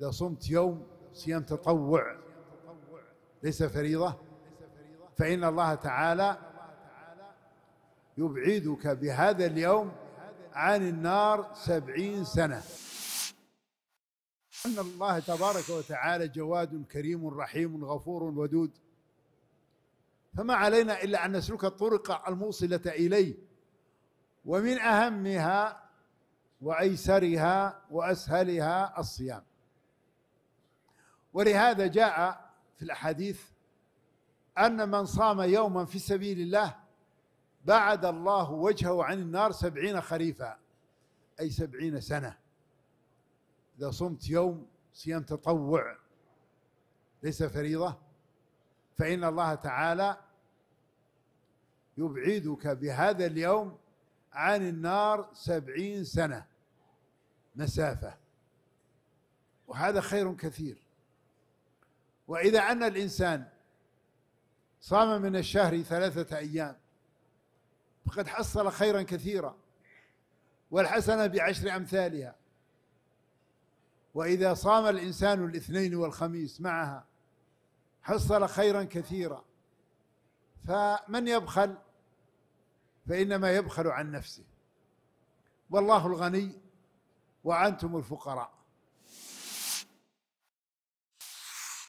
إذا صمت يوم صيام تطوع ليس فريضة فإن الله تعالى يبعدك بهذا اليوم عن النار سبعين سنة أن الله تبارك وتعالى جواد كريم رحيم غفور ودود فما علينا إلا أن نسلك الطرق الموصلة إليه ومن أهمها وأيسرها وأسهلها الصيام ولهذا جاء في الأحاديث أن من صام يوما في سبيل الله بعد الله وجهه عن النار سبعين خريفا أي سبعين سنة إذا صمت يوم صيام تطوع ليس فريضة فإن الله تعالى يبعدك بهذا اليوم عن النار سبعين سنة مسافة وهذا خير كثير وإذا أن الإنسان صام من الشهر ثلاثة أيام فقد حصل خيرا كثيرا والحسنة بعشر أمثالها وإذا صام الإنسان الاثنين والخميس معها حصل خيرا كثيرا فمن يبخل فإنما يبخل عن نفسه والله الغني وأنتم الفقراء